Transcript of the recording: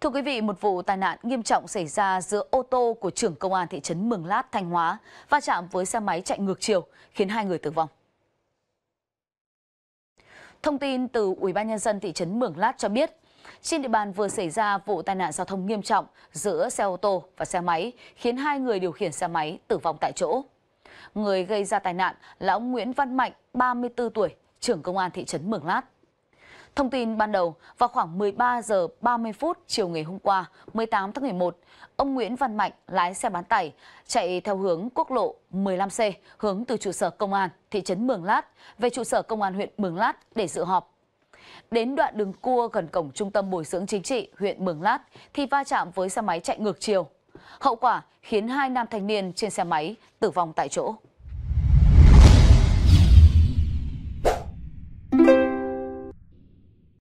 Thưa quý vị, một vụ tai nạn nghiêm trọng xảy ra giữa ô tô của trưởng công an thị trấn Mường Lát, Thanh Hóa va chạm với xe máy chạy ngược chiều, khiến hai người tử vong. Thông tin từ Ủy ban nhân dân thị trấn Mường Lát cho biết, trên địa bàn vừa xảy ra vụ tai nạn giao thông nghiêm trọng giữa xe ô tô và xe máy, khiến hai người điều khiển xe máy tử vong tại chỗ. Người gây ra tai nạn là ông Nguyễn Văn Mạnh, 34 tuổi, trưởng công an thị trấn Mường Lát. Thông tin ban đầu, vào khoảng 13 giờ 30 phút chiều ngày hôm qua, 18 tháng 11, ông Nguyễn Văn Mạnh lái xe bán tải chạy theo hướng quốc lộ 15C hướng từ trụ sở công an thị trấn Mường Lát về trụ sở công an huyện Mường Lát để dự họp. Đến đoạn đường cua gần cổng trung tâm bồi dưỡng chính trị huyện Mường Lát thì va chạm với xe máy chạy ngược chiều. Hậu quả khiến hai nam thanh niên trên xe máy tử vong tại chỗ.